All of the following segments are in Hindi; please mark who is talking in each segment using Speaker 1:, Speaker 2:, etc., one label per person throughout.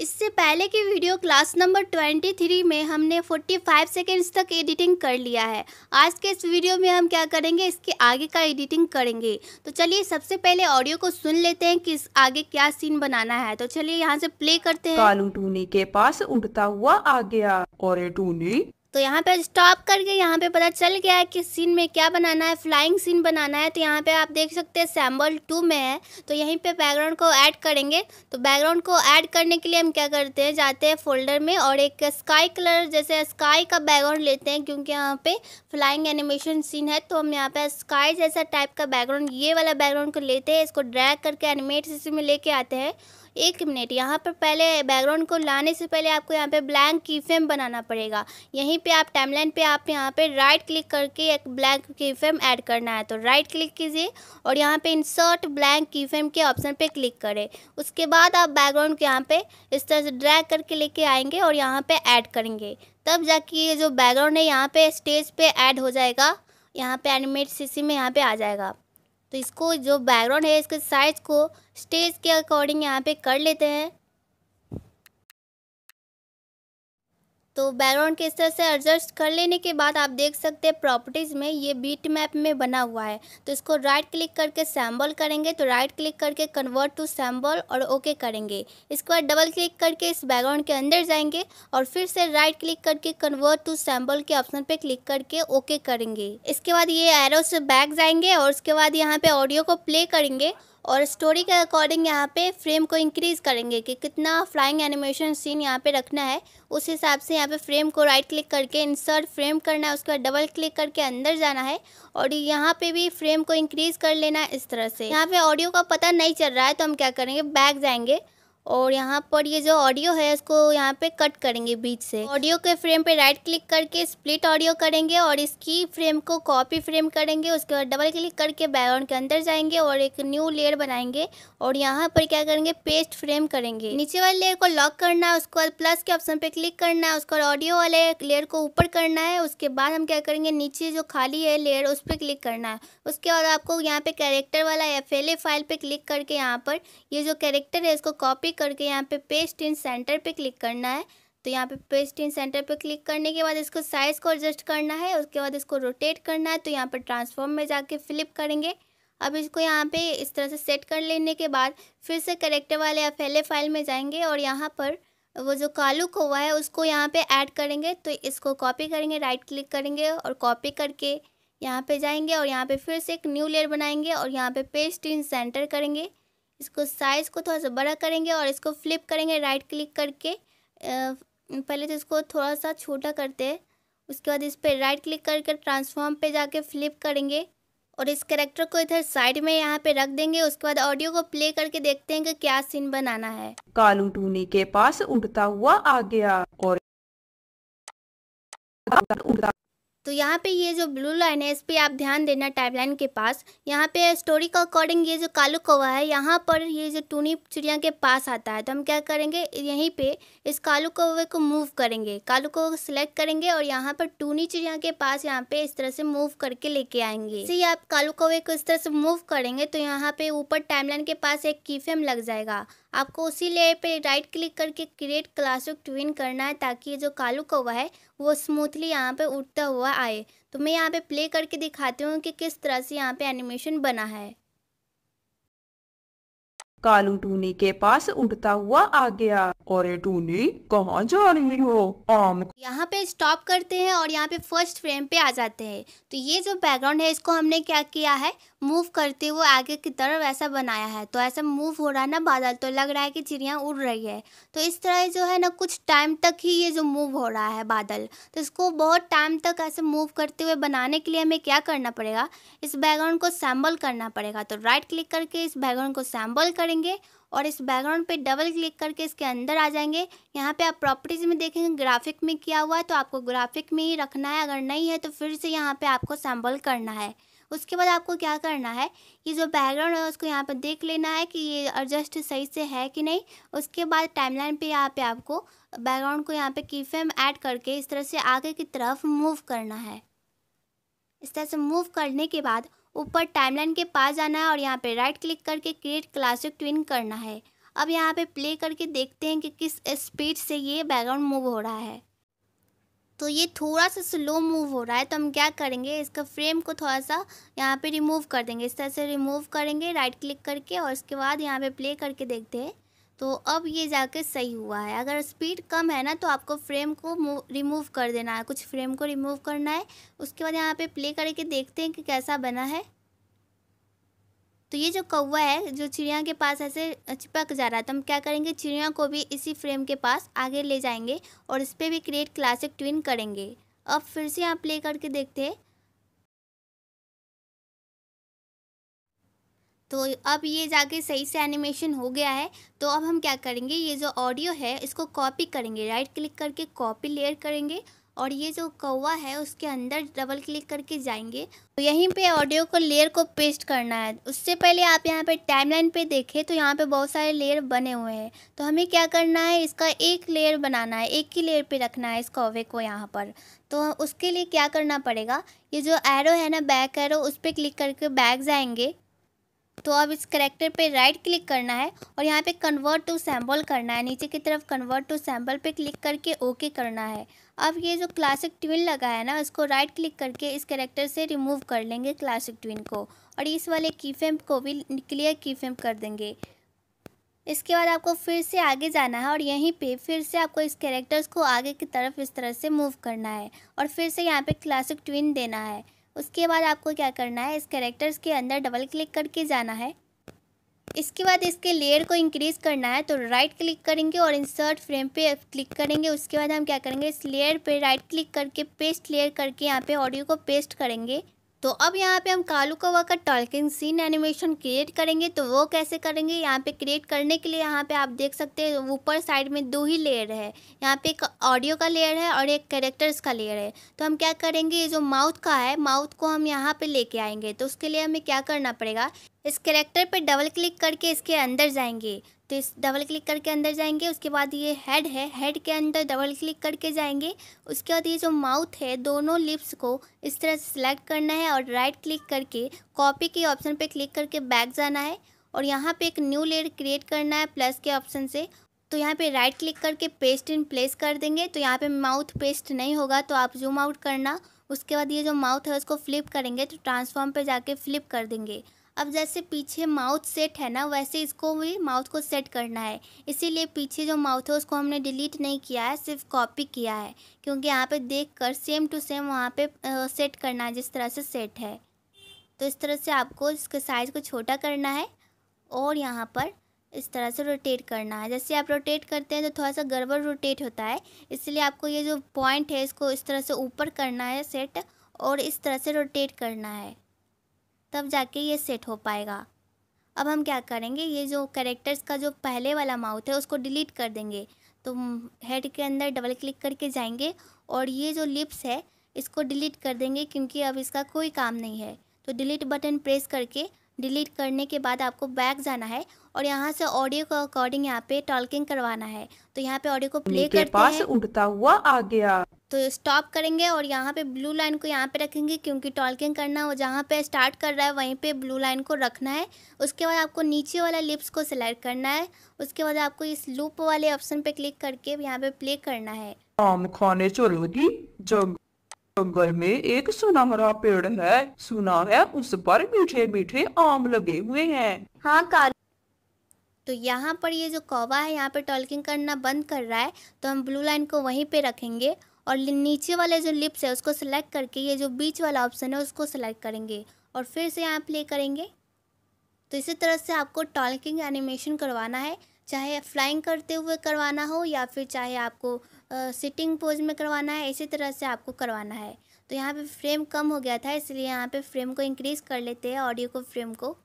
Speaker 1: इससे पहले की वीडियो क्लास नंबर 23 में हमने 45 सेकेंड्स तक एडिटिंग कर लिया है आज के इस वीडियो में हम क्या करेंगे इसके आगे का एडिटिंग करेंगे तो चलिए सबसे पहले ऑडियो को सुन लेते हैं कि इस आगे क्या सीन बनाना है तो चलिए यहाँ से प्ले करते
Speaker 2: हैं कालू टूनी के पास उड़ता हुआ आ गया और टूनी
Speaker 1: तो यहाँ पे स्टॉप करके यहाँ पे पता चल गया है कि सीन में क्या बनाना है फ्लाइंग सीन बनाना है तो यहाँ पे आप देख सकते हैं सैम्बल टू में है तो यहीं पे बैकग्राउंड को ऐड करेंगे तो बैकग्राउंड को ऐड करने के लिए हम क्या करते हैं जाते हैं फोल्डर में और एक स्काई कलर जैसे स्काई का बैकग्राउंड लेते हैं क्योंकि यहाँ पर फ्लाइंग एनिमेशन सीन है तो हम यहाँ पर स्काई जैसा टाइप का बैकग्राउंड ये वाला बैकग्राउंड को लेते हैं इसको ड्रैक करके एनिमेट सिस्टम में लेके आते हैं एक मिनट यहाँ पर पहले बैकग्राउंड को लाने से पहले आपको यहाँ पे ब्लैंक की फ्रेम बनाना पड़ेगा यहीं पे आप टाइमलाइन पे आप यहाँ पे राइट क्लिक करके एक ब्लैंक की फ्रेम ऐड करना है तो राइट क्लिक कीजिए और यहाँ पे इंसर्ट ब्लैंक की फ्रेम के ऑप्शन पे क्लिक करें उसके बाद आप बैकग्राउंड को यहाँ पर इस तरह से ड्रैक करके लेके आएंगे और यहाँ पर ऐड करेंगे तब जाके ये जो बैकग्राउंड है यहाँ पर स्टेज पर ऐड हो जाएगा यहाँ पर एनिमेट सी में यहाँ पर आ जाएगा तो इसको जो बैकग्राउंड है इसके साइज को स्टेज के अकॉर्डिंग यहाँ पे कर लेते हैं तो बैकग्राउंड के इस तरह से एडजस्ट कर लेने के बाद आप देख सकते हैं प्रॉपर्टीज़ में ये बीट मैप में बना हुआ है तो इसको राइट क्लिक करके सैम्बल करेंगे तो राइट क्लिक करके कन्वर्ट टू सैम्बल और ओके करेंगे इसके बाद डबल क्लिक करके इस बैकग्राउंड के अंदर जाएंगे और फिर से राइट क्लिक करके कन्वर्ट टू सैम्बल के ऑप्शन पर क्लिक करके ओके करेंगे इसके बाद ये एरो से बैक जाएंगे और उसके बाद यहाँ पर ऑडियो को प्ले करेंगे और स्टोरी के अकॉर्डिंग यहाँ पे फ्रेम को इंक्रीज़ करेंगे कि कितना फ्लाइंग एनिमेशन सीन यहाँ पे रखना है उस हिसाब से यहाँ पे फ्रेम को राइट क्लिक करके इंसर्ट फ्रेम करना है उसके बाद डबल क्लिक करके अंदर जाना है और यहाँ पे भी फ्रेम को इंक्रीज़ कर लेना है इस तरह से यहाँ पे ऑडियो का पता नहीं चल रहा है तो हम क्या करेंगे बैक जाएंगे और यहाँ पर ये जो ऑडियो है इसको यहाँ पे कट करेंगे बीच से ऑडियो के फ्रेम पे राइट क्लिक करके स्प्लिट ऑडियो करेंगे और इसकी फ्रेम को कॉपी फ्रेम करेंगे उसके बाद डबल क्लिक करके बैकग्राउंड के अंदर जाएंगे और एक न्यू लेयर बनाएंगे और यहाँ पर क्या करेंगे पेस्ट फ्रेम करेंगे नीचे वाले लेयर को लॉक करना है उसके बाद प्लस के ऑप्शन पे क्लिक करना है उसके बाद ऑडियो वाले लेयर को ऊपर करना है उसके बाद हम क्या करेंगे नीचे जो खाली है लेयर उस पर क्लिक करना है उसके बाद आपको यहाँ पे कैरेक्टर वाला एफ फाइल पर क्लिक करके यहाँ पर ये जो कैरेक्टर है इसको कॉपी करके यहाँ पे पेस्ट इन सेंटर पे क्लिक करना है तो यहाँ पे पेस्ट इन सेंटर पे क्लिक करने के बाद इसको साइज़ को एडजस्ट करना है उसके बाद इसको रोटेट करना है तो यहाँ पर ट्रांसफॉर्म में जाके फ्लिप करेंगे अब इसको यहाँ पे इस तरह से सेट कर लेने के बाद फिर से करेक्टर वाले या फैले फाइल में जाएंगे और यहाँ पर वो जो कालू खोवा है उसको यहाँ पे ऐड करेंगे तो इसको कॉपी करेंगे राइट क्लिक करेंगे और कॉपी करके यहाँ पे जाएंगे और यहाँ पे फिर से एक न्यू लेयर बनाएंगे और यहाँ पे पेस्ट इन सेंटर करेंगे इसको साइज़ को थोड़ा सा बड़ा करेंगे और इसको फ्लिप करेंगे राइट क्लिक करके पहले तो इसको थोड़ा सा छोटा करते हैं उसके बाद इस पर राइट क्लिक करके ट्रांसफॉर्म पे जाके फ्लिप करेंगे और इस करेक्टर को इधर साइड में यहाँ पे रख देंगे उसके बाद ऑडियो को प्ले करके देखते हैं कि क्या सीन बनाना है
Speaker 2: कालू टूनी के पास उड़ता हुआ आ गया और
Speaker 1: उड़ता तो यहाँ पे ये जो ब्लू लाइन है इस पर आप ध्यान देना टाइमलाइन के पास यहाँ पे स्टोरी का अकॉर्डिंग ये जो कालू कौवा है यहाँ पर ये जो टूनी चिड़िया के पास आता है तो हम क्या करेंगे यहीं पे इस कालू कौवे को मूव करेंगे कालू कौवे को सिलेक्ट करेंगे और यहाँ पर टूनी चिड़िया के पास यहाँ पे इस तरह से मूव करके लेके आएंगे इसे आप कालू कौवे को इस तरह से मूव करेंगे तो यहाँ पे ऊपर लाइन के पास एक फेम लग जाएगा आपको उसी लेयर पे राइट क्लिक करके क्रिएट क्लासरूम ट्विन करना है ताकि ये जो कालू कौवा है वो स्मूथली यहाँ पे उठता हुआ आए तो मैं यहाँ पे प्ले करके दिखाती हूँ कि किस तरह से यहाँ पे एनिमेशन बना है
Speaker 2: कालू टूनी के पास उड़ता हुआ आ गया और टूनी कहाँ जा रही हो आम
Speaker 1: यहाँ पे स्टॉप करते हैं और यहाँ पे फर्स्ट फ्रेम पे आ जाते हैं तो ये जो बैकग्राउंड है इसको हमने क्या किया है मूव करते हुए आगे की तरफ ऐसा बनाया है तो ऐसा मूव हो रहा है ना बादल तो लग रहा है कि चिड़िया उड़ रही है तो इस तरह जो है ना कुछ टाइम तक ही ये जो मूव हो रहा है बादल तो इसको बहुत टाइम तक ऐसे मूव करते हुए बनाने के लिए हमें क्या करना पड़ेगा इस बैकग्राउंड को सैम्बल करना पड़ेगा तो राइट क्लिक करके इस बैकग्राउंड को सैम्बल करेंगे और इस बैकग्राउंड पे डबल क्लिक करके इसके अंदर आ जाएंगे यहाँ पे आप प्रॉपर्टीज़ में देखेंगे ग्राफिक में किया हुआ है तो आपको ग्राफिक में ही रखना है अगर नहीं है तो फिर से यहाँ पे आपको सैम्बल करना है उसके बाद आपको क्या करना है ये जो बैकग्राउंड है उसको यहाँ पर देख लेना है कि ये एडजस्ट सही से है कि नहीं उसके बाद टाइमलाइन पे यहाँ पे आपको बैकग्राउंड को यहाँ पे की फेम ऐड करके इस तरह से आगे की तरफ मूव करना है इस तरह से मूव करने के बाद ऊपर टाइमलाइन के पास जाना है और यहाँ पर राइट क्लिक करके क्रिएट क्लासिक ट्विन करना है अब यहाँ पर प्ले करके देखते हैं कि किस स्पीड से ये बैकग्राउंड मूव हो रहा है तो ये थोड़ा सा स्लो मूव हो रहा है तो हम क्या करेंगे इसका फ्रेम को थोड़ा सा यहाँ पे रिमूव कर देंगे इस तरह से रिमूव करेंगे राइट क्लिक करके और उसके बाद यहाँ पे प्ले करके देखते हैं तो अब ये जाके सही हुआ है अगर स्पीड कम है ना तो आपको फ्रेम को रिमूव कर देना है कुछ फ्रेम को रिमूव करना है उसके बाद यहाँ पर प्ले करके देखते हैं कि कैसा बना है तो ये जो कौवा है जो चिड़िया के पास ऐसे चिपक जा रहा है तो हम क्या करेंगे चिड़िया को भी इसी फ्रेम के पास आगे ले जाएंगे और इस पर भी क्रिएट क्लासिक ट्विन करेंगे अब फिर से आप प्ले करके देखते हैं तो अब ये जाके सही से एनिमेशन हो गया है तो अब हम क्या करेंगे ये जो ऑडियो है इसको कॉपी करेंगे राइट क्लिक करके कॉपी लेयर करेंगे और ये जो कौवा है उसके अंदर डबल क्लिक करके जाएंगे तो यहीं पे ऑडियो को लेयर को पेस्ट करना है उससे पहले आप यहाँ पे टाइमलाइन पे देखें तो यहाँ पे बहुत सारे लेयर बने हुए हैं तो हमें क्या करना है इसका एक लेयर बनाना है एक ही लेयर पे रखना है इस कौवे को यहाँ पर तो उसके लिए क्या करना पड़ेगा ये जो एरो है ना बैक एरो उस पर क्लिक करके बैक जाएंगे तो अब इस करेक्टर पे राइट क्लिक करना है और यहाँ पे कन्वर्ट टू सैम्बल करना है नीचे की तरफ कन्वर्ट टू सैम्बल पे क्लिक करके ओके करना है अब ये जो क्लासिक ट्विन लगा है ना उसको राइट क्लिक करके इस करेक्टर से रिमूव कर लेंगे क्लासिक ट्विन को और इस वाले की को भी क्लियर की कर देंगे इसके बाद आपको फिर से आगे जाना है और यहीं पे फिर से आपको इस कैरेक्टर्स को आगे की तरफ इस तरह से मूव करना है और फिर से यहाँ पे क्लासिक ट्विन देना है उसके बाद आपको क्या करना है इस कैरेक्टर्स के अंदर डबल क्लिक करके जाना है इसके बाद इसके लेयर को इंक्रीज़ करना है तो राइट क्लिक करेंगे और इंसर्ट फ्रेम पे क्लिक करेंगे उसके बाद हम क्या करेंगे इस लेयर पे राइट क्लिक करके पेस्ट लेयर करके यहाँ पे ऑडियो को पेस्ट करेंगे तो अब यहाँ पे हम कालू कवा का टॉकिंग सीन एनिमेशन क्रिएट करेंगे तो वो कैसे करेंगे यहाँ पे क्रिएट करने के लिए यहाँ पे आप देख सकते हैं ऊपर साइड में दो ही लेयर है यहाँ पे एक ऑडियो का लेयर है और एक कैरेक्टर्स का लेयर है तो हम क्या करेंगे ये जो माउथ का है माउथ को हम यहाँ पे लेके आएंगे तो उसके लिए हमें क्या करना पड़ेगा इस करेक्टर पर डबल क्लिक करके इसके अंदर जाएंगे तो इस डबल क्लिक करके अंदर जाएंगे उसके बाद ये हेड है हेड के अंदर डबल क्लिक करके जाएंगे उसके बाद ये जो माउथ है दोनों लिप्स को इस तरह से सिलेक्ट करना है और राइट क्लिक करके कॉपी के ऑप्शन पे क्लिक करके बैक जाना है और यहाँ पे एक न्यू लेयर क्रिएट करना है प्लस के ऑप्शन से तो यहाँ पे राइट क्लिक करके पेस्ट इन प्लेस कर देंगे तो यहाँ पे माउथ पेस्ट नहीं होगा तो आप जूम आउट करना उसके बाद ये जो माउथ है उसको फ्लिप करेंगे तो ट्रांसफॉर्म पे जाके फ्लिप कर देंगे अब जैसे पीछे माउथ सेट है ना वैसे इसको भी माउथ को सेट करना है इसीलिए पीछे जो माउथ है उसको हमने डिलीट नहीं किया है सिर्फ कॉपी किया है क्योंकि यहाँ पे देखकर सेम टू सेम वहाँ पे सेट करना है जिस तरह से सेट है तो इस तरह से आपको इसके साइज़ को छोटा करना है और यहाँ पर इस तरह से रोटेट करना है जैसे आप रोटेट करते हैं तो थोड़ा सा गड़बड़ रोटेट होता है इसलिए आपको ये जो पॉइंट है इसको इस तरह से ऊपर करना है सेट और इस तरह से रोटेट करना है तब जाके ये सेट हो पाएगा अब हम क्या करेंगे ये जो करेक्टर्स का जो पहले वाला माउथ है उसको डिलीट कर देंगे तो हेड के अंदर डबल क्लिक करके जाएंगे और ये जो लिप्स है इसको डिलीट कर देंगे क्योंकि अब इसका कोई काम नहीं है तो डिलीट बटन प्रेस करके डिलीट करने के बाद आपको बैक जाना है और यहाँ से ऑडियो का अकॉर्डिंग यहाँ पे टॉलकिंग करवाना है तो यहाँ पे ऑडियो को प्ले करते हैं उड़ता हुआ आ गया तो स्टॉप करेंगे और यहाँ पे ब्लू लाइन को यहाँ पे रखेंगे क्योंकि टॉलकिंग करना वो जहाँ पे स्टार्ट कर रहा है वहीं पे ब्लू लाइन को रखना है उसके बाद आपको नीचे वाला लिप्स को सिलेक्ट करना है उसके बाद आपको इस लूप वाले ऑप्शन पे क्लिक करके यहाँ पे प्ले करना है
Speaker 2: जंगल में एक सुनहरा पेड़ है सुना है उस पर मीठे मीठे आम लगे हुए हैं
Speaker 1: हाँ कार तो यहाँ पर ये जो कौवा है यहाँ पे टॉलकिंग करना बंद कर रहा है तो हम ब्लू लाइन को वहीं पे रखेंगे और नीचे वाले जो लिप्स है उसको सिलेक्ट करके ये जो बीच वाला ऑप्शन है उसको सिलेक्ट करेंगे और फिर से यहाँ प्ले करेंगे तो इसी तरह से आपको टॉलकिंग एनिमेशन करवाना है चाहे फ्लाइंग करते हुए करवाना हो या फिर चाहे आपको सिटिंग पोज में करवाना है इसी तरह से आपको करवाना है तो यहाँ पे फ्रेम कम हो गया था इसलिए यहाँ पे फ्रेम को इंक्रीज़ कर लेते हैं ऑडियो को फ्रेम को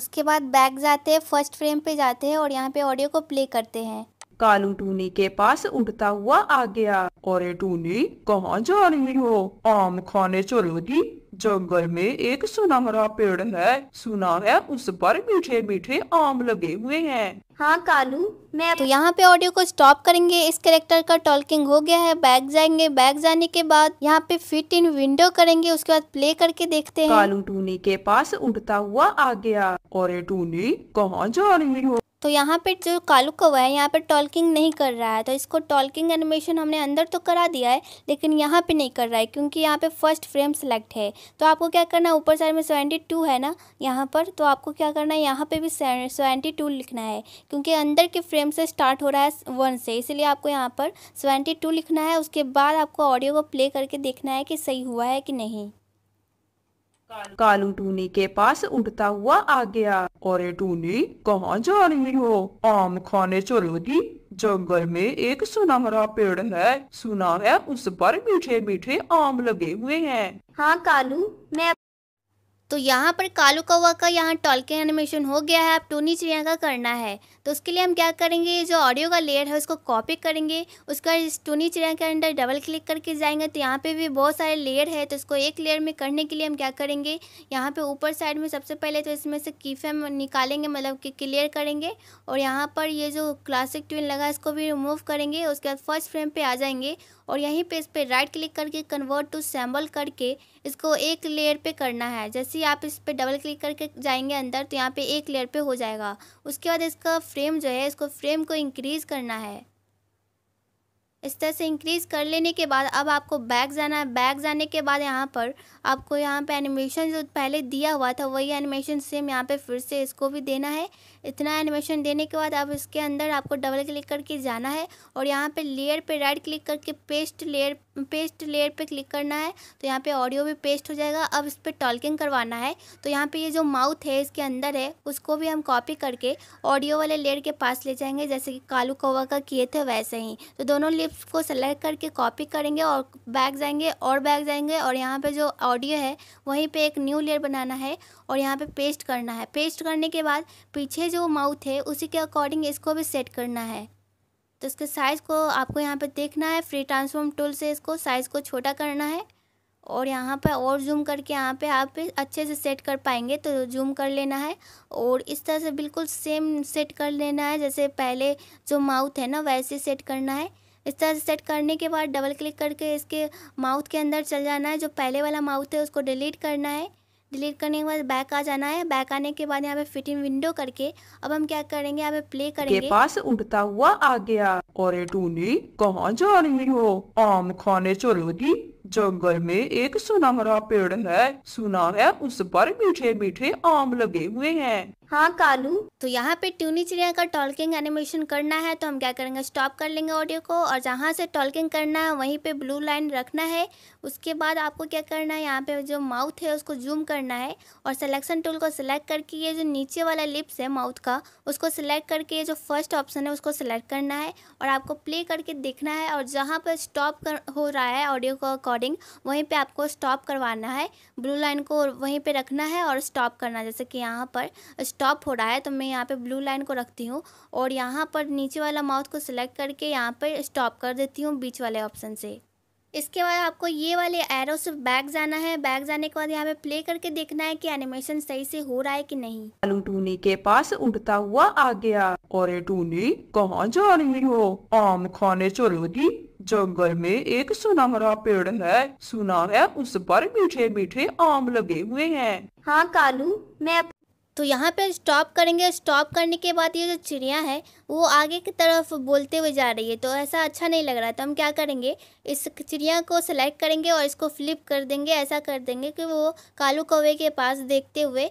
Speaker 1: उसके बाद बैक जाते हैं फर्स्ट फ्रेम पे जाते हैं और यहाँ पे ऑडियो को प्ले करते हैं
Speaker 2: कालू टूनी के पास उड़ता हुआ आ गया अरे टूनी कहाँ जा रही हो आम खाने चलोगी जंगल में एक सुनहरा पेड़ है सुना है उस पर मीठे मीठे आम लगे हुए हैं
Speaker 1: हाँ कालू मैं तो यहाँ पे ऑडियो को स्टॉप करेंगे इस कैरेक्टर का टॉकिंग हो गया है बैग जाएंगे बैग जाने के बाद यहाँ पे फिट इन विंडो करेंगे उसके बाद प्ले करके देखते हैं कालू टूनी के पास उड़ता हुआ आ गया
Speaker 2: और टूनी कहाँ जा रही हो
Speaker 1: तो यहाँ पे जो कालू कौवा है यहाँ पे टॉलकिंग नहीं कर रहा है तो इसको टॉलकिंग एनिमेशन हमने अंदर तो करा दिया है लेकिन यहाँ पे नहीं कर रहा है क्योंकि यहाँ पे फर्स्ट फ्रेम सेलेक्ट है तो आपको क्या करना है ऊपर साइड में सेवेंटी टू है ना यहाँ पर तो आपको क्या करना है यहाँ पर भी सेवेंटी टू लिखना है क्योंकि अंदर के फ्रेम से स्टार्ट हो रहा है वन से इसीलिए आपको यहाँ पर सेवेंटी टू लिखना है उसके बाद आपको ऑडियो को प्ले करके देखना है कि सही हुआ है कि नहीं
Speaker 2: कालू टूनी के पास उड़ता हुआ आ गया अरे टूनी कहाँ जा रही हो आम खाने चलोगी जंगल में एक सुनहरा पेड़ है सुना है उस पर मीठे मीठे आम लगे हुए हैं
Speaker 1: हाँ कालू मैं तो यहाँ पर कालू कौवा का यहाँ टॉल्किंग एनिमेशन हो गया है अब टूनी चिड़िया का करना है तो उसके लिए हम क्या करेंगे जो ऑडियो का लेयर है उसको कॉपी करेंगे उसका इस टूनी चिड़िया के अंदर डबल क्लिक करके जाएंगे तो यहाँ पे भी बहुत सारे लेयर है तो इसको एक लेयर में करने के लिए हम क्या करेंगे यहाँ पे ऊपर साइड में सबसे पहले तो इसमें से फेम निकालेंगे मतलब कि क्लियर करेंगे और यहाँ पर ये जो क्लासिक ट्विन लगा इसको भी रिमूव करेंगे उसके बाद फर्स्ट फ्रेम पर आ जाएंगे और यहीं पे इस पर राइट क्लिक करके कन्वर्ट टू सैम्बल करके इसको एक लेयर पे करना है जैसे ही आप इस पर डबल क्लिक करके जाएंगे अंदर तो यहाँ पे एक लेयर पे हो जाएगा उसके बाद इसका फ्रेम जो है इसको फ्रेम को इंक्रीज़ करना है इस तरह से इंक्रीज़ कर लेने के बाद अब आपको बैक जाना है बैक जाने के बाद यहाँ पर आपको यहाँ पे एनिमेशन जो पहले दिया हुआ था वही एनिमेशन सेम यहाँ पे फिर से इसको भी देना है इतना एनिमेशन देने के बाद अब इसके अंदर आपको डबल क्लिक करके जाना है और यहाँ पे लेयर पे राइट क्लिक करके पेस्ट लेयर पेस्ट लेयर पे क्लिक करना है तो यहाँ पे ऑडियो भी पेस्ट हो जाएगा अब इस पर टॉलकिंग करवाना है तो यहाँ पे ये जो माउथ है इसके अंदर है उसको भी हम कॉपी करके ऑडियो वाले लेयर के पास ले जाएंगे जैसे कि कालू कौवा का किए थे वैसे ही तो दोनों लिप्स को सेलेक्ट करके कॉपी करेंगे और बैग जाएंगे और बैग जाएंगे और यहाँ पर जो ऑडियो है वहीं पर एक न्यू लेयर बनाना है और यहाँ पर पे पेस्ट करना है पेस्ट करने के बाद पीछे जो माउथ है उसी के अकॉर्डिंग इसको भी सेट करना है तो इसके साइज़ को आपको यहाँ पर देखना है फ्री ट्रांसफॉर्म टूल से इसको साइज़ को छोटा करना है और यहाँ पर और जूम करके यहाँ पे आप अच्छे से सेट कर पाएंगे तो जूम कर लेना है और इस तरह से बिल्कुल सेम सेट कर लेना है जैसे पहले जो माउथ है ना वैसे सेट करना है इस तरह से सेट करने के बाद डबल क्लिक करके इसके माउथ के अंदर चल जाना है जो पहले वाला माउथ है उसको डिलीट करना है डिलीट करने के बाद बैक आ जाना है बैक आने के बाद यहाँ पे फिट इन विंडो करके अब हम क्या करेंगे यहाँ पे प्ले करेंगे के पास
Speaker 2: उड़ता हुआ आ गया और टूनी कहाँ जा रही हो आम खाने चलोगी जंगल में एक सुनहरा पेड़ है सुना है उस पर मीठे मीठे आम लगे हुए हैं
Speaker 1: हाँ कालू तो यहाँ पे ट्यूनी चिड़िया का टॉलकिंग एनिमेशन करना है तो हम क्या करेंगे स्टॉप कर लेंगे ऑडियो को और जहाँ से टॉलकिंग करना है वहीं पे ब्लू लाइन रखना है उसके बाद आपको क्या करना है यहाँ पे जो माउथ है उसको जूम करना है और सिलेक्शन टूल को सिलेक्ट करके ये जो नीचे वाला लिप्स है माउथ का उसको सिलेक्ट करके ये जो फर्स्ट ऑप्शन है उसको सिलेक्ट करना है और आपको प्ले करके देखना है और जहाँ पर स्टॉप हो रहा है ऑडियो को अकॉर्डिंग वहीं पर आपको स्टॉप करवाना है ब्लू लाइन को वहीं पर रखना है और स्टॉप करना जैसे कि यहाँ पर स्टॉप स्टॉप हो रहा है तो मैं यहाँ पे ब्लू लाइन को रखती हूँ और यहाँ पर नीचे वाला माउथ को सिलेक्ट करके यहाँ पर स्टॉप कर देती हूँ बीच वाले ऑप्शन से इसके बाद आपको ये वाले एरो से बैग जाना है बैग जाने के बाद यहाँ पे प्ले करके देखना है कि एनिमेशन सही से हो रहा है कि नहीं
Speaker 2: आलू टूनी के पास उड़ता हुआ आ गया और टूनी कहाँ जा रही हो आम खाने चलोगी जंगल में एक सुनहरा पेड़ है सुना है उस पर मीठे मीठे आम लगे हुए हैं हाँ कालू मैं तो यहाँ
Speaker 1: पर स्टॉप करेंगे स्टॉप करने के बाद ये जो चिड़िया है वो आगे की तरफ बोलते हुए जा रही है तो ऐसा अच्छा नहीं लग रहा तो हम क्या करेंगे इस चिड़िया को सेलेक्ट करेंगे और इसको फ्लिप कर देंगे ऐसा कर देंगे कि वो कालू कौवे के पास देखते हुए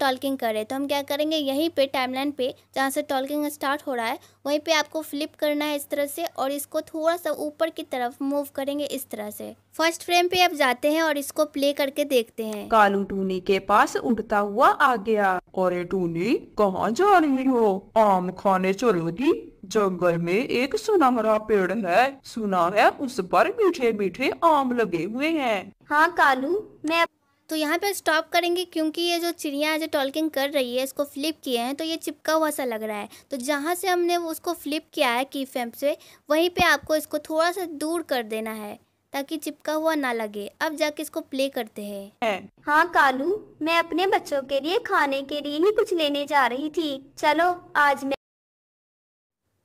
Speaker 1: टॉलकिंग करे तो हम क्या करेंगे यहीं पर टाइम लाइन पर जहाँ से टॉलकिंग स्टार्ट हो रहा है वहीं पे आपको फ्लिप करना है इस तरह से और इसको थोड़ा सा ऊपर की तरफ मूव करेंगे इस तरह से फर्स्ट फ्रेम पे आप जाते
Speaker 2: हैं और इसको प्ले करके देखते हैं कालू टूनी के पास उड़ता हुआ आ गया और टूनी कहाँ जा रही हो आम खाने चलोगी जंगल में एक सुनहरा पेड़ है सुना है उस पर मीठे मीठे आम लगे हुए हैं
Speaker 1: हाँ कालू मैं तो यहाँ पे स्टॉप करेंगे क्योंकि ये जो चिड़िया जो टॉल्किंग कर रही है इसको फ्लिप किए हैं तो ये चिपका हुआ सा लग रहा है तो जहाँ से हमने उसको फ्लिप किया है की फैम्प से वहीं पर आपको इसको थोड़ा सा दूर कर देना है ताकि चिपका हुआ ना लगे अब
Speaker 3: जाके इसको प्ले करते हैं हाँ कालू मैं अपने बच्चों के लिए खाने के लिए ही कुछ लेने जा रही थी चलो आज मैं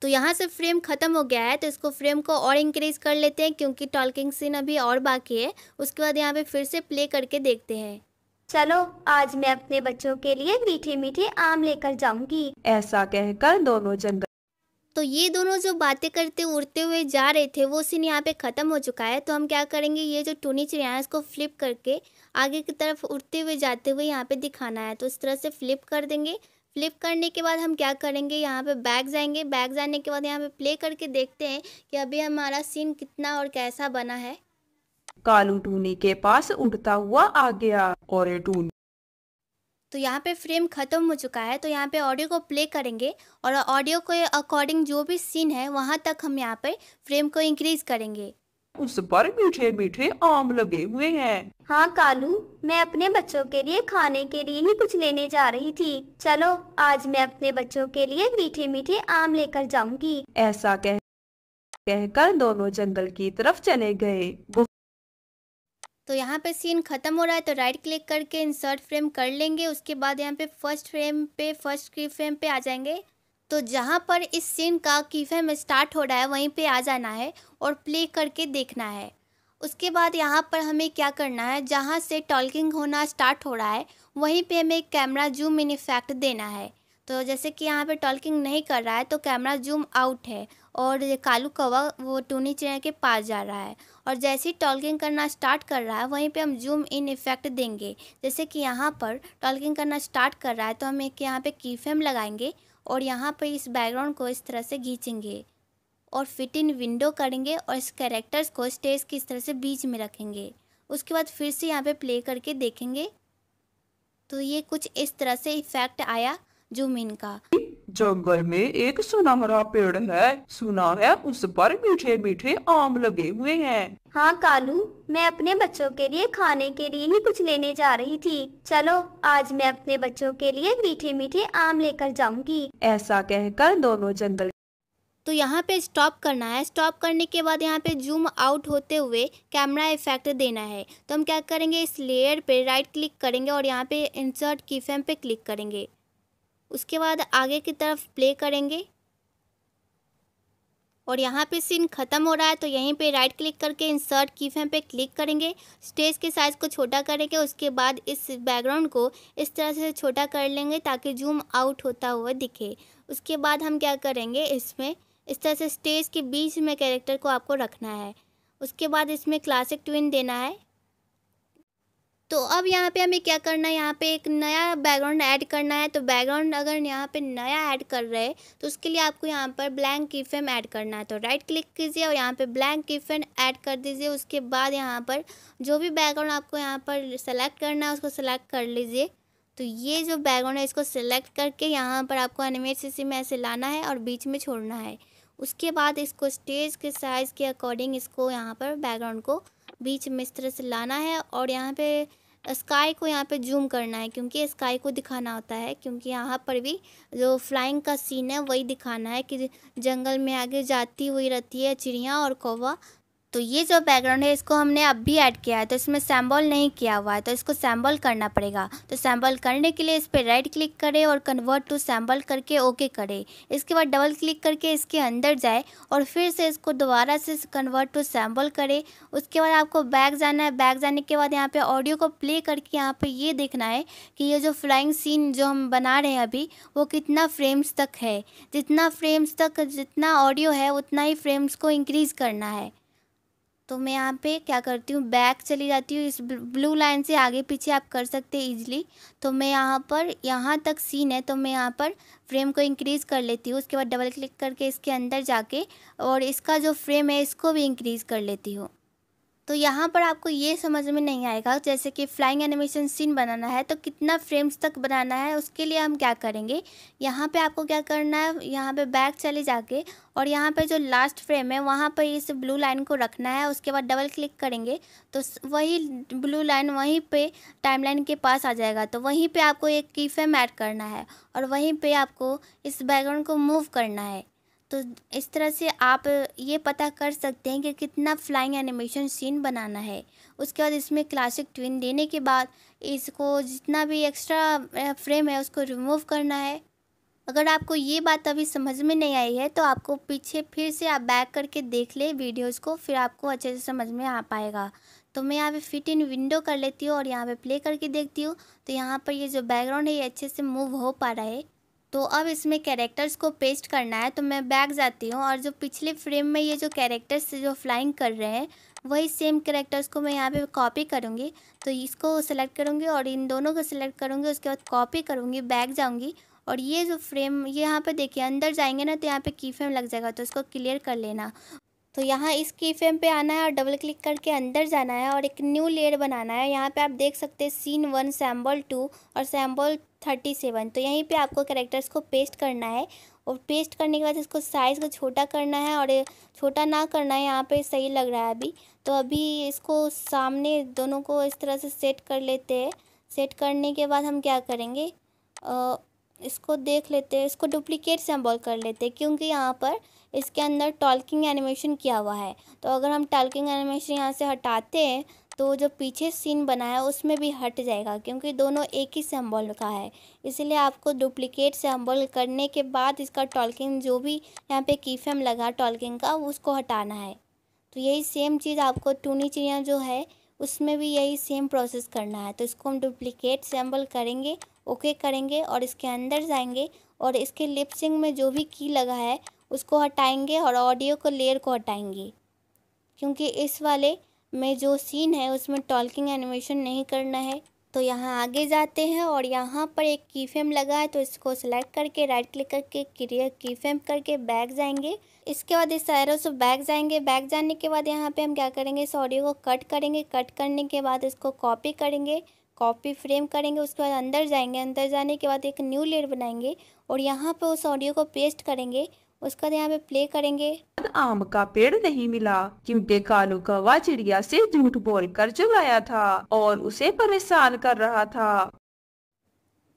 Speaker 3: तो यहाँ से फ्रेम ख़त्म
Speaker 1: हो गया है तो इसको फ्रेम को और इंक्रीज़ कर लेते हैं क्योंकि टॉकिंग सीन अभी और बाकी है उसके बाद
Speaker 3: यहाँ पे फिर से प्ले करके देखते हैं चलो आज मैं अपने बच्चों के लिए मीठे मीठे आम लेकर जाऊंगी ऐसा कहकर दोनों जंगल तो ये दोनों जो बातें
Speaker 1: करते उड़ते हुए जा रहे थे वो सीन यहाँ पे ख़त्म हो चुका है तो हम क्या करेंगे ये जो टूनी चिड़िया है इसको फ्लिप करके आगे की तरफ उड़ते हुए जाते हुए यहाँ पे दिखाना है तो इस तरह से फ्लिप कर देंगे फ्लिप करने के बाद हम क्या करेंगे यहाँ पे बैग जाएंगे बैग जाने के बाद यहाँ पे प्ले करके देखते हैं कि अभी हमारा सीन कितना और कैसा बना है
Speaker 2: कालू टूनी के पास उड़ता हुआ आ गया और तो
Speaker 1: यहाँ पे फ्रेम ख़त्म हो चुका है तो यहाँ पे ऑडियो को प्ले करेंगे और ऑडियो के अकॉर्डिंग जो भी सीन है वहाँ तक
Speaker 3: हम यहाँ पे फ्रेम को इंक्रीज़ करेंगे
Speaker 2: उस पर मीठे मीठे आम लगे हुए हैं
Speaker 3: हाँ कालू मैं अपने बच्चों के लिए खाने के लिए ही कुछ लेने जा रही थी चलो आज मैं अपने बच्चों के लिए मीठे मीठे आम लेकर जाऊंगी
Speaker 2: ऐसा कह कहकर दोनों जंगल की तरफ चले गए
Speaker 1: तो यहाँ पे सीन खत्म हो रहा है तो राइट क्लिक करके इंसर्ट फ्रेम कर लेंगे उसके बाद यहाँ पे फर्स्ट फ्रेम पे फर्स्ट फ्रेम पे आ जाएंगे तो जहाँ पर इस सीन का कीफेम स्टार्ट हो रहा है वहीं पे आ जाना है और प्ले करके देखना है उसके बाद यहाँ पर हमें क्या करना है जहाँ से टॉलकिंग होना स्टार्ट हो रहा है वहीं पे हमें कैमरा जूम इन इफेक्ट देना है तो जैसे कि यहाँ पे टॉलकिंग नहीं कर रहा है तो कैमरा जूम आउट है और कालू कवा वो टूनी चिड़िया के पास जा रहा है और जैसे ही टॉलकिंग करना स्टार्ट कर रहा है वहीं पे हम जूम इन इफेक्ट देंगे जैसे कि यहाँ पर टॉलकिंग करना स्टार्ट कर रहा है तो हम एक यहाँ पे कीफेम लगाएंगे और यहाँ पर इस बैकग्राउंड को इस तरह से खींचेंगे और फिट इन विंडो करेंगे और इस कैरेक्टर्स को स्टेज की इस तरह से बीच में रखेंगे उसके बाद फिर से यहाँ पे प्ले करके देखेंगे तो ये कुछ इस तरह से इफ़ेक्ट
Speaker 3: आया जूम इन का
Speaker 2: जंगल में एक सुनहरा पेड़ है सुना है उस पर मीठे मीठे आम लगे हुए हैं
Speaker 3: हाँ कालू मैं अपने बच्चों के लिए खाने के लिए ही कुछ लेने जा रही थी चलो आज मैं अपने बच्चों के लिए मीठे मीठे आम लेकर जाऊंगी ऐसा कहकर दोनों जंगल तो यहाँ पे स्टॉप
Speaker 1: करना है स्टॉप करने के बाद यहाँ पे जूम आउट होते हुए कैमरा इफेक्ट देना है तो हम क्या करेंगे इस लेयर पे राइट क्लिक करेंगे और यहाँ पे इंसर्ट की फेम पे क्लिक करेंगे उसके बाद आगे की तरफ प्ले करेंगे और यहाँ पे सीन ख़त्म हो रहा है तो यहीं पे राइट क्लिक करके इंसर्ट कीफेम पे क्लिक करेंगे स्टेज के साइज़ को छोटा करेंगे उसके बाद इस बैकग्राउंड को इस तरह से छोटा कर लेंगे ताकि जूम आउट होता हुआ दिखे उसके बाद हम क्या करेंगे इसमें इस तरह से स्टेज के बीच में कैरेक्टर को आपको रखना है उसके बाद इसमें क्लासिक ट्विन देना है तो अब यहाँ पे हमें क्या करना है यहाँ पे एक नया बैकग्राउंड ऐड करना है तो बैकग्राउंड अगर यहाँ पे नया ऐड कर रहे तो उसके लिए आपको यहाँ पर ब्लैंक की ऐड करना है तो राइट क्लिक कीजिए और यहाँ पे ब्लैंक की फ्रेम ऐड कर दीजिए उसके बाद यहाँ पर जो भी बैकग्राउंड आपको यहाँ पर सेलेक्ट करना है उसको सेलेक्ट कर लीजिए तो ये जो बैकग्राउंड है इसको सेलेक्ट करके यहाँ पर आपको एनिमेट सी में ऐसे लाना है और बीच में छोड़ना है उसके बाद इसको स्टेज के साइज़ के अकॉर्डिंग इसको यहाँ पर बैकग्राउंड को बीच में इस तरह से लाना है और यहाँ पे स्काई को यहाँ पे जूम करना है क्योंकि स्काई को दिखाना होता है क्योंकि यहाँ पर भी जो फ्लाइंग का सीन है वही दिखाना है कि जंगल में आगे जाती हुई रहती है चिड़िया और कौवा तो ये जो बैकग्राउंड है इसको हमने अब भी ऐड किया है तो इसमें सैम्बल नहीं किया हुआ है तो इसको सैम्बल करना पड़ेगा तो सैम्बल करने के लिए इस पर राइट क्लिक करें और कन्वर्ट टू सैम्बल करके ओके करें इसके बाद डबल क्लिक करके इसके अंदर जाए और फिर से इसको दोबारा से कन्वर्ट टू सैम्बल करें उसके बाद आपको बैग जाना है बैग जाने के बाद यहाँ पर ऑडियो को प्ले करके यहाँ पर ये देखना है कि ये जो फ्लाइंग सीन जो हम बना रहे हैं अभी वो कितना फ्रेम्स तक है जितना फ्रेम्स तक जितना ऑडियो है उतना ही फ्रेम्स को इंक्रीज़ करना है तो मैं यहाँ पे क्या करती हूँ बैक चली जाती हूँ इस ब्लू लाइन से आगे पीछे आप कर सकते हैं इजीली तो मैं यहाँ पर यहाँ तक सीन है तो मैं यहाँ पर फ्रेम को इंक्रीज़ कर लेती हूँ उसके बाद डबल क्लिक करके इसके अंदर जाके और इसका जो फ्रेम है इसको भी इंक्रीज़ कर लेती हूँ तो यहाँ पर आपको ये समझ में नहीं आएगा जैसे कि फ्लाइंग एनिमेशन सीन बनाना है तो कितना फ्रेम्स तक बनाना है उसके लिए हम क्या करेंगे यहाँ पे आपको क्या करना है यहाँ पे बैक चले जाके और यहाँ पे जो लास्ट फ्रेम है वहाँ पर इस ब्लू लाइन को रखना है उसके बाद डबल क्लिक करेंगे तो वही ब्लू लाइन वहीं पर टाइम के पास आ जाएगा तो वहीं पर आपको एक की फेम ऐड करना है और वहीं पर आपको इस बैकग्राउंड को मूव करना है तो इस तरह से आप ये पता कर सकते हैं कि कितना फ्लाइंग एनिमेशन सीन बनाना है उसके बाद इसमें क्लासिक ट्विन देने के बाद इसको जितना भी एक्स्ट्रा फ्रेम है उसको रिमूव करना है अगर आपको ये बात अभी समझ में नहीं आई है तो आपको पीछे फिर से आप बैक करके देख ले वीडियोस को फिर आपको अच्छे से समझ में आ पाएगा तो मैं यहाँ पे फिट इन विंडो कर लेती हूँ और यहाँ पे प्ले करके देखती हूँ तो यहाँ पर ये जो बैकग्राउंड है ये अच्छे से मूव हो पा रहा है तो अब इसमें कैरेक्टर्स को पेस्ट करना है तो मैं बैग जाती हूँ और जो पिछले फ्रेम में ये जो कैरेक्टर्स जो फ्लाइंग कर रहे हैं वही सेम कैरेक्टर्स को मैं यहाँ पे कॉपी करूँगी तो इसको सेलेक्ट करूँगी और इन दोनों को सिलेक्ट करूँगी उसके बाद कॉपी करूँगी बैग जाऊँगी और ये जो फ्रेम ये यहाँ पे देखिए अंदर जाएंगे ना तो यहाँ पे की फ्रेम लग जाएगा तो इसको क्लियर कर लेना तो यहाँ इस की फ्रेम पर आना है और डबल क्लिक करके अंदर जाना है और एक न्यू लेयर बनाना है यहाँ पर आप देख सकते हैं सीन वन सैम्बल टू और सैम्बल थर्टी सेवन तो यहीं पे आपको करेक्टर्स को पेस्ट करना है और पेस्ट करने के बाद इसको साइज़ को छोटा करना है और छोटा ना करना है यहाँ पे सही लग रहा है अभी तो अभी इसको सामने दोनों को इस तरह से सेट कर लेते हैं सेट करने के बाद हम क्या करेंगे आ, इसको देख लेते हैं इसको डुप्लीकेट सैम्बॉल कर लेते हैं क्योंकि यहाँ पर इसके अंदर टॉल्किंग एनिमेशन किया हुआ है तो अगर हम टॉल्किंग एनिमेशन यहाँ से हटाते हैं तो जो पीछे सीन बनाया उसमें भी हट जाएगा क्योंकि दोनों एक ही सैम्बल का है इसलिए आपको डुप्लीकेट सैम्बल करने के बाद इसका टॉलकिंग जो भी यहाँ पे कीफेम लगा टॉल्किंग का उसको हटाना है तो यही सेम चीज़ आपको टूनी चिड़िया जो है उसमें भी यही सेम प्रोसेस करना है तो इसको हम डुप्लीकेट सैम्बल करेंगे ओके करेंगे और इसके अंदर जाएंगे और इसके लिपसिंग में जो भी की लगा है उसको हटाएंगे और ऑडियो को लेयर को हटाएंगे क्योंकि इस वाले में जो सीन है उसमें टॉलकिंग एनिमेशन नहीं करना है तो यहाँ आगे जाते हैं और यहाँ पर एक की फेम लगा है तो इसको सेलेक्ट करके राइट क्लिक करके क्रियर की फेम करके बैग जाएंगे इसके बाद इस एरो से बैग जाएंगे बैग जाने के बाद यहाँ पे हम क्या करेंगे इस ऑडियो को कट करेंगे कट करने के बाद इसको कॉपी करेंगे कॉपी फ्रेम करेंगे उसके बाद अंदर जाएंगे अंदर जाने के बाद एक न्यू लेयर बनाएंगे और यहाँ पर उस ऑडियो को पेस्ट करेंगे उसका तो यहाँ पे प्ले करेंगे आम
Speaker 2: का पेड़ नहीं मिला क्योंकि कालू कौवा चिड़िया से झूठ बोल कर चुगाया था और उसे परेशान कर रहा था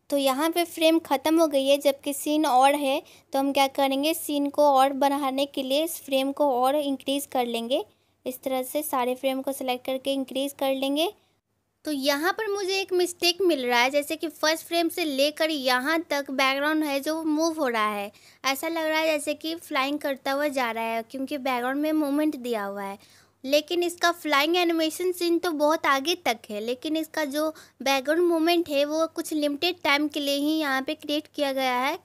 Speaker 2: तो यहाँ पे फ्रेम ख़त्म
Speaker 1: हो गई है जबकि सीन और है तो हम क्या करेंगे सीन को और बढ़ाने के लिए इस फ्रेम को और इंक्रीज़ कर लेंगे इस तरह से सारे फ्रेम को सिलेक्ट करके इंक्रीज़ कर लेंगे तो यहाँ पर मुझे एक मिस्टेक मिल रहा है जैसे कि फर्स्ट फ्रेम से लेकर यहाँ तक बैकग्राउंड है जो मूव हो रहा है ऐसा लग रहा है जैसे कि फ्लाइंग करता हुआ जा रहा है क्योंकि बैकग्राउंड में मूवमेंट दिया हुआ है लेकिन इसका फ्लाइंग एनिमेशन सीन तो बहुत आगे तक है लेकिन इसका जो बैकग्राउंड मूवमेंट है वो कुछ लिमिटेड टाइम के लिए ही यहाँ पर क्रिएट किया गया है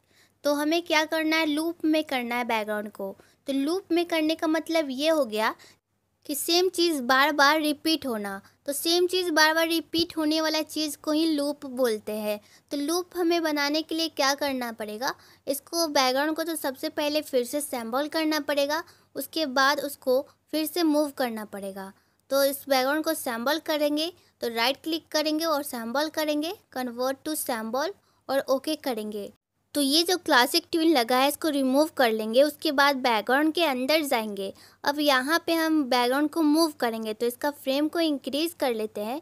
Speaker 1: तो हमें क्या करना है लूप में करना है बैकग्राउंड को तो लूप में करने का मतलब ये हो गया कि सेम चीज़ बार बार रिपीट होना तो सेम चीज़ बार बार रिपीट होने वाला चीज़ को ही लूप बोलते हैं तो लूप हमें बनाने के लिए क्या करना पड़ेगा इसको बैकग्राउंड को तो सबसे पहले फिर से सैम्बल करना पड़ेगा उसके बाद उसको फिर से मूव करना पड़ेगा तो इस बैकग्राउंड को सैम्बल करेंगे तो राइट क्लिक करेंगे और सैम्बल करेंगे कन्वर्ट टू सैम्बल और ओके करेंगे तो ये जो क्लासिक ट्विन लगा है इसको रिमूव कर लेंगे उसके बाद बैकग्राउंड के अंदर जाएंगे अब यहाँ पे हम बैकग्राउंड को मूव करेंगे तो इसका फ्रेम को इंक्रीज़ कर लेते हैं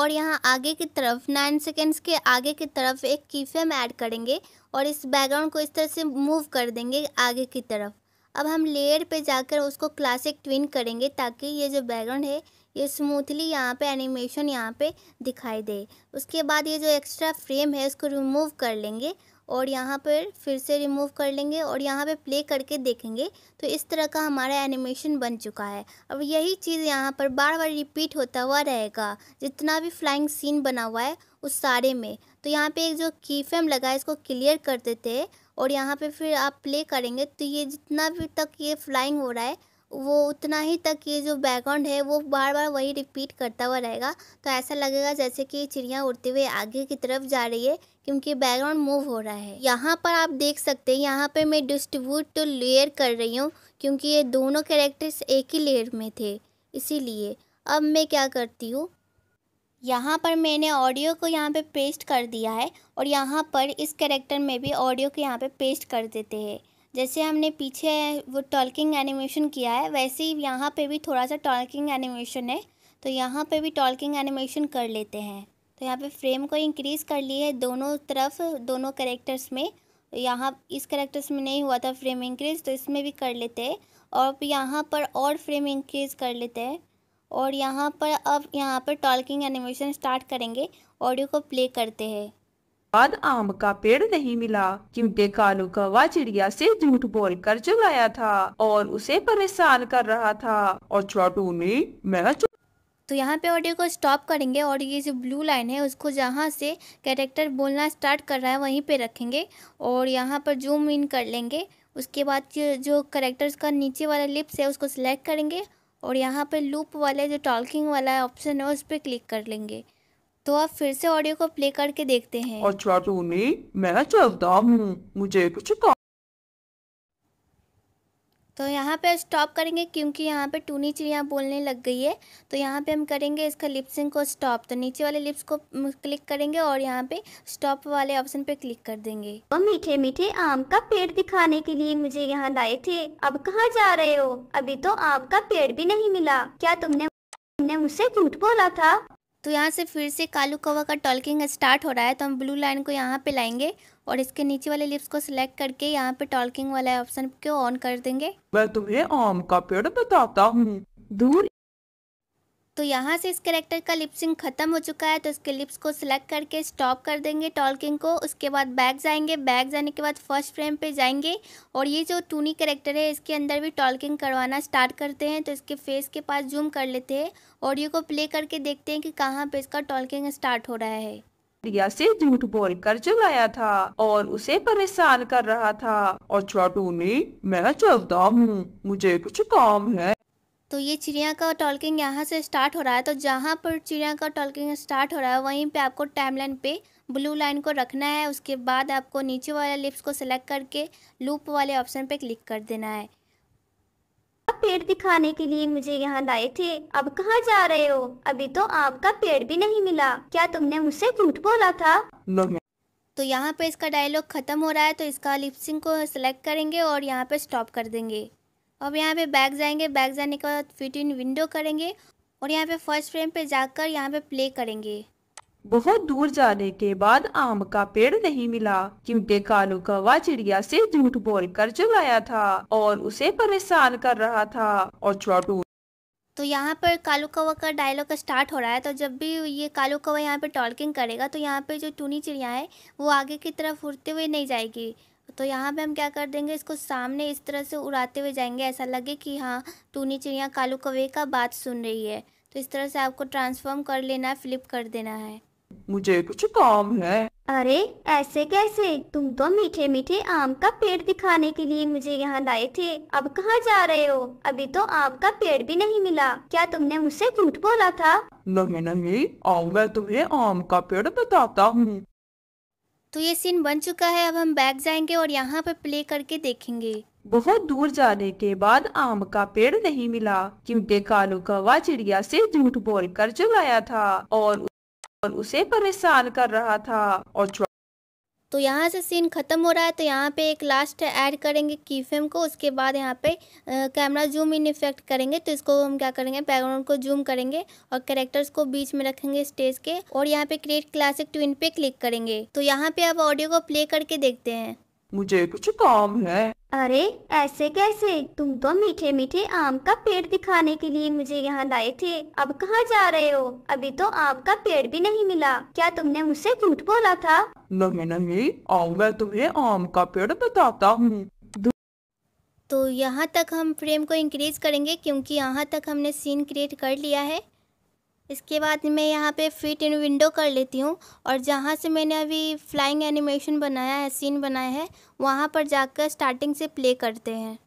Speaker 1: और यहाँ आगे की तरफ नाइन सेकेंड्स के आगे की तरफ एक की फ्रेम ऐड करेंगे और इस बैकग्राउंड को इस तरह से मूव कर देंगे आगे की तरफ अब हम लेयर पे जाकर उसको क्लासिक ट्विन करेंगे ताकि ये जो बैकग्राउंड है ये स्मूथली यहाँ पे एनिमेशन यहाँ पे दिखाई दे उसके बाद ये जो एक्स्ट्रा फ्रेम है उसको रिमूव कर लेंगे और यहाँ पर फिर से रिमूव कर लेंगे और यहाँ पे प्ले करके देखेंगे तो इस तरह का हमारा एनिमेशन बन चुका है अब यही चीज़ यहाँ पर बार बार रिपीट होता हुआ रहेगा जितना भी फ्लाइंग सीन बना हुआ है उस सारे में तो यहाँ पे एक जो की फ्रेम लगा है इसको क्लियर कर देते हैं और यहाँ पे फिर आप प्ले करेंगे तो ये जितना भी तक ये फ्लाइंग हो रहा है वो उतना ही तक ये जो बैकग्राउंड है वो बार बार वही रिपीट करता हुआ रहेगा तो ऐसा लगेगा जैसे कि चिड़िया उड़ते हुए आगे की तरफ जा रही है क्योंकि बैकग्राउंड मूव हो रहा है यहाँ पर आप देख सकते हैं यहाँ पे मैं डिस्ट्रीब्यूट तो लेयर कर रही हूँ क्योंकि ये दोनों कैरेक्टर्स एक ही लेयर में थे इसीलिए अब मैं क्या करती हूँ यहाँ पर मैंने ऑडियो को यहाँ पे पेस्ट कर दिया है और यहाँ पर इस कैरेक्टर में भी ऑडियो को यहाँ पे पेस्ट कर देते हैं जैसे हमने पीछे वो टॉलकिंग एनिमेशन किया है वैसे ही यहाँ पे भी थोड़ा सा टॉलकिंग एनिमेशन है तो यहाँ पे भी टॉलकिंग एनिमेशन कर लेते हैं तो यहाँ पे फ्रेम को इंक्रीज़ कर लिए है दोनों तरफ दोनों करेक्टर्स में यहाँ इस करेक्टर्स में नहीं हुआ था फ्रेम इंक्रीज़ तो इसमें भी कर लेते हैं और यहाँ पर और फ्रेम इंक्रीज़ कर लेते हैं और यहाँ पर अब यहाँ पर टॉलकिंग एनिमेशन स्टार्ट करेंगे ऑडियो को प्ले करते हैं
Speaker 2: बाद आम का पेड़ नहीं मिला क्योंकि कालू कौवा चिड़िया से झूठ बोल कर जुगाया था और उसे परेशान कर रहा था और ने मैं तो यहाँ पे ऑडियो को स्टॉप
Speaker 1: करेंगे और ये जो ब्लू लाइन है उसको जहाँ से कैरेक्टर बोलना स्टार्ट कर रहा है वहीं पे रखेंगे और यहाँ पर जूम इन कर लेंगे उसके बाद जो करेक्टर का नीचे वाला लिप्स है उसको सिलेक्ट करेंगे और यहाँ पे लूप वाले जो टॉकिंग वाला ऑप्शन है उस पर क्लिक कर लेंगे तो आप फिर से ऑडियो को प्ले करके देखते हैं
Speaker 2: अच्छा टोनी मैं चलता हूँ मुझे कुछ काम
Speaker 1: तो यहाँ पे स्टॉप करेंगे क्योंकि यहाँ पे टूनी चिड़िया बोलने लग गई है तो यहाँ पे हम करेंगे इसका लिप्सिंग को स्टॉप तो नीचे वाले लिप्स को क्लिक करेंगे और यहाँ पे स्टॉप वाले ऑप्शन पे क्लिक कर देंगे
Speaker 3: वो मीठे मीठे आम का पेड़ दिखाने के लिए मुझे यहाँ लाए थे अब कहाँ जा रहे हो अभी तो आम का पेड़ भी नहीं मिला क्या तुमने तुमने मुझसे झूठ बोला था
Speaker 1: तो यहाँ से फिर से कालू कौवा का टॉल्किंग स्टार्ट हो रहा है तो हम ब्लू लाइन को यहाँ पे लाएंगे और इसके नीचे वाले लिप्स को सिलेक्ट करके यहाँ पे टॉल्किंग वाला ऑप्शन को ऑन कर देंगे
Speaker 2: मैं तुम्हें आम का पेड़ बताता हूँ दूर
Speaker 1: तो यहाँ से इस करेक्टर का लिपसिंग ख़त्म हो चुका है तो इसके लिप्स को सिलेक्ट करके स्टॉप कर देंगे टॉलकिंग को उसके बाद बैग जाएंगे बैग जाने के बाद फर्स्ट फ्रेम पे जाएंगे और ये जो टूनी करेक्टर है इसके अंदर भी टॉलकिंग करवाना स्टार्ट करते हैं तो इसके फेस के पास जूम कर लेते हैं ऑडियो को प्ले करके देखते हैं कि कहाँ पर इसका टॉलकिंग स्टार्ट हो रहा है
Speaker 2: रिया से झूठ कर चलाया था और उसे परेशान कर रहा था और छोटू ने मैं चलता हूँ मुझे कुछ काम है
Speaker 1: तो ये चिड़िया का टॉलकिंग यहाँ से स्टार्ट हो रहा है तो जहाँ पर चिड़िया का टॉलकिंग स्टार्ट हो रहा है वहीं पे आपको टाइमलाइन पे ब्लू लाइन को रखना है उसके बाद आपको नीचे वाले लिप्स को सिलेक्ट करके लूप वाले ऑप्शन पे क्लिक कर देना है
Speaker 3: पेड़ दिखाने के लिए मुझे यहाँ लाए थे अब कहाँ जा रहे हो अभी तो आम का पेड़ भी नहीं मिला क्या तुमने मुझसे झूठ बोला था तो यहाँ पे इसका डायलॉग
Speaker 1: खत्म हो रहा है तो इसका लिपसिंग को सिलेक्ट करेंगे और यहाँ पे स्टॉप कर देंगे अब यहाँ पे बैक जाएंगे बैक जाने के बाद फिट इन विंडो करेंगे और यहाँ पे फर्स्ट फ्रेम पे जाकर यहाँ पे प्ले करेंगे
Speaker 2: बहुत दूर जाने के बाद आम का पेड़ नहीं मिला क्योंकि कालू कवा चिड़िया से झूठ बोल कर जुगाया था और उसे परेशान कर रहा था और छोटू
Speaker 1: तो यहाँ पर कालू कौवा का डायलॉग स्टार्ट हो रहा है तो जब भी ये कालू कौवा यहाँ पे टॉलकिंग करेगा तो यहाँ पे जो टूनी चिड़िया है वो आगे की तरफ उड़ते हुए नहीं जाएगी तो यहाँ पे हम क्या कर देंगे इसको सामने इस तरह से उड़ाते हुए जाएंगे ऐसा लगे कि हाँ टूनी चिड़िया कालू कवे का बात सुन रही है तो इस तरह से आपको ट्रांसफॉर्म कर लेना है
Speaker 3: फ्लिप कर देना है
Speaker 2: मुझे कुछ काम है अरे
Speaker 3: ऐसे कैसे तुम तो मीठे मीठे आम का पेड़ दिखाने के लिए मुझे यहाँ लाए थे अब कहाँ जा रहे हो अभी तो आम का पेड़ भी नहीं मिला क्या तुमने मुझसे झूठ बोला था
Speaker 2: नहीं नहीं आओ मैं तुम्हें आम का पेड़ बताता हूँ
Speaker 3: तो ये सीन बन चुका है अब
Speaker 1: हम बैग जाएंगे और यहाँ पर प्ले करके देखेंगे
Speaker 2: बहुत दूर जाने के बाद आम का पेड़ नहीं मिला क्योंकि कालू कौवा चिड़िया से झूठ बोल कर चुराया था और और उसे परेशान कर रहा था और तो यहाँ से सीन
Speaker 1: ख़त्म हो रहा है तो यहाँ पे एक लास्ट ऐड करेंगे की फ्रेम को उसके बाद यहाँ पे कैमरा जूम इन इफेक्ट करेंगे तो इसको हम क्या करेंगे बैकग्राउंड को जूम करेंगे और कैरेक्टर्स को बीच में रखेंगे स्टेज के और यहाँ पे क्रिएट क्लासिक ट्विन पे क्लिक करेंगे तो यहाँ पे आप ऑडियो को प्ले करके
Speaker 2: देखते हैं मुझे कुछ काम है
Speaker 3: अरे ऐसे कैसे तुम तो मीठे मीठे आम का पेड़ दिखाने के लिए मुझे यहाँ लाए थे अब कहाँ जा रहे हो अभी तो आम का पेड़ भी नहीं मिला क्या तुमने मुझसे झूठ बोला था
Speaker 2: नहीं नहीं आओ मैं तुम्हें आम का पेड़ बताता हूँ
Speaker 3: तो यहाँ तक हम फ्रेम को
Speaker 1: इंक्रीज करेंगे क्योंकि यहाँ तक हमने सीन क्रिएट कर लिया है इसके बाद मैं यहाँ पे फिट इन विंडो कर लेती हूँ और जहाँ से मैंने अभी फ्लाइंग एनिमेशन बनाया है सीन बनाया है वहाँ पर जाकर स्टार्टिंग से प्ले करते हैं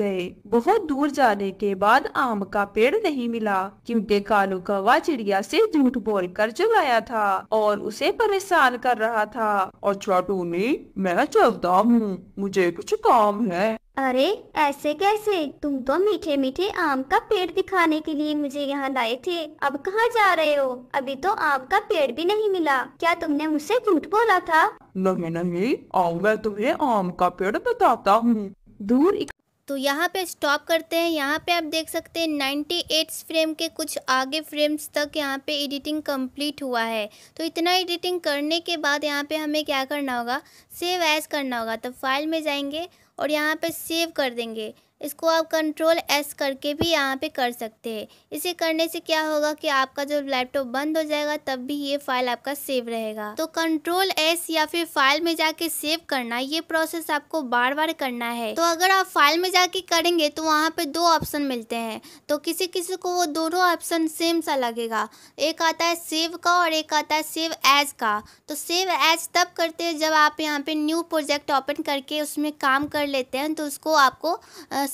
Speaker 2: गए बहुत दूर जाने के बाद आम का पेड़ नहीं मिला क्योंकि कालू कौवा चिड़िया से झूठ बोल कर चुगाया था और उसे परेशान कर रहा था अच्छा टूनी मैं चलता हूँ मुझे कुछ काम है अरे ऐसे कैसे तुम
Speaker 3: तो मीठे मीठे आम का पेड़ दिखाने के लिए मुझे यहाँ लाए थे अब कहाँ जा रहे हो अभी तो आम का पेड़ भी नहीं मिला क्या तुमने मुझसे झूठ बोला था
Speaker 2: नहीं नहीं आओ मैं तुम्हें आम का पेड़ बताता हूँ दूर एक
Speaker 3: तो यहाँ पे स्टॉप करते
Speaker 1: हैं यहाँ पे आप देख सकते हैं नाइन्टी एट्स फ्रेम के कुछ आगे फ्रेम्स तक यहाँ पे एडिटिंग कंप्लीट हुआ है तो इतना एडिटिंग करने के बाद यहाँ पे हमें क्या करना होगा सेव एज करना होगा तो फाइल में जाएंगे और यहाँ पे सेव कर देंगे इसको आप कंट्रोल एस करके भी यहाँ पे कर सकते हैं इसे करने से क्या होगा कि आपका जो लैपटॉप बंद हो जाएगा तब भी ये फाइल आपका सेव रहेगा तो कंट्रोल एस या फिर फाइल में जाके सेव करना ये प्रोसेस आपको बार बार करना है तो अगर आप फाइल में जाके करेंगे तो वहाँ पे दो ऑप्शन मिलते हैं तो किसी किसी को वो दोनों ऑप्शन सेम सा लगेगा एक आता है सेव का और एक आता है सेव एज का तो सेव एज तब करते हैं जब आप यहाँ पे न्यू प्रोजेक्ट ओपन करके उसमें काम कर लेते हैं तो उसको आपको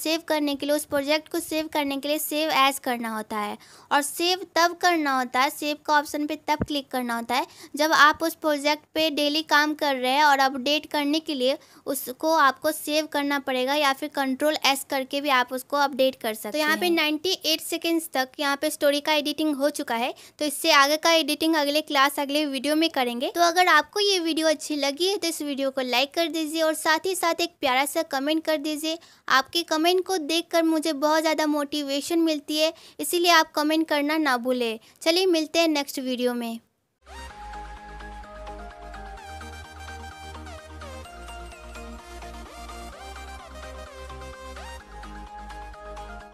Speaker 1: सेव करने के लिए उस प्रोजेक्ट को सेव करने के लिए सेव एज करना होता है और सेव तब करना होता है सेव का ऑप्शन पे तब क्लिक करना होता है जब आप उस प्रोजेक्ट पे डेली काम कर रहे हैं और अपडेट करने के लिए उसको आपको सेव करना पड़ेगा या फिर कंट्रोल एस करके भी आप उसको अपडेट कर सकते तो यहाँ पे नाइन्टी एट सेकेंड्स तक यहाँ पे स्टोरी का एडिटिंग हो चुका है तो इससे आगे का एडिटिंग अगले क्लास अगले वीडियो में करेंगे तो अगर आपको ये वीडियो अच्छी लगी है तो इस वीडियो को लाइक कर दीजिए और साथ ही साथ एक प्यारा सा कमेंट कर दीजिए आपके कमेंट कमेंट को देखकर मुझे बहुत ज़्यादा मोटिवेशन मिलती है इसीलिए आप कमेंट करना ना भूलें चलिए मिलते हैं नेक्स्ट वीडियो में